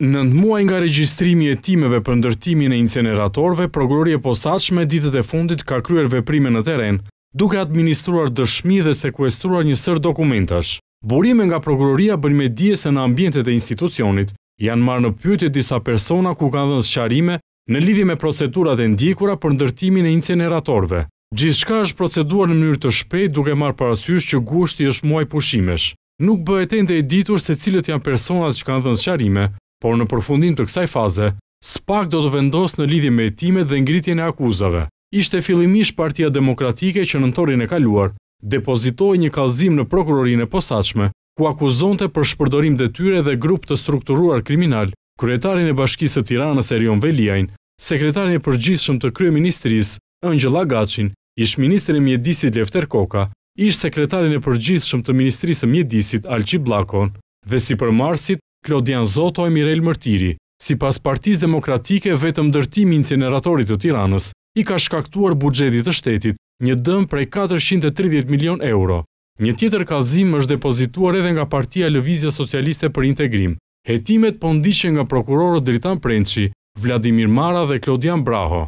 Në muaj nga regjistrimi e timeve për ndërtimin e inceneratorve, prokurori e posaçme ditët e fundit ka kryer veprime në terren, duke administruar dëshmi dhe sekuestruar një sër dokumentash. Burime nga prokuroria bën me se në ambientet e institucionit janë marrë në pyetje disa persona ku kanë dhënë sqarime në lidhje me procedurat e ndjekura për ndërtimin e inceneratorve. Gjithçka është proceduar në mënyrë të shpejtë duke marrë parasysh që gushti është muaj pushimesh. Nuk bëhet ende e ditur se cilët janë personat që kanë dhënë sqarime por në përfundim të kësaj faze, SPAK do të vendosë në lidhje me etimet dhe ngritjen e akuzave. Ishte fillimisht partia demokratike që në nëntorin e kaluar, depozitoj një kalzim në prokurorin e posaqme, ku akuzonte për shpërdorim dhe tyre dhe grup të strukturuar kriminal, kryetarin e bashkisë tiranës Erion Velijajn, sekretarin e përgjithshëm të krye ministris, Angela lagacin, ish ministrin e mjedisit Lefter Koka, ish sekretarin e përgjithshëm të ministrisë mjedisit Alqi Blakon, dhe si për marsit, Klodian Zoto e Mirel Mërtiri, si pas partiz demokratike vetëm dërtimi incineratorit të tiranës, i ka shkaktuar bugjetit të shtetit një dëm prej 430 milion euro. Një tjetër kazim është depozituar edhe nga partia Lëvizja Socialiste për Integrim. Hetimet pondiche nga prokurorët Dritan Prenci, Vladimir Mara dhe Klodian Braho.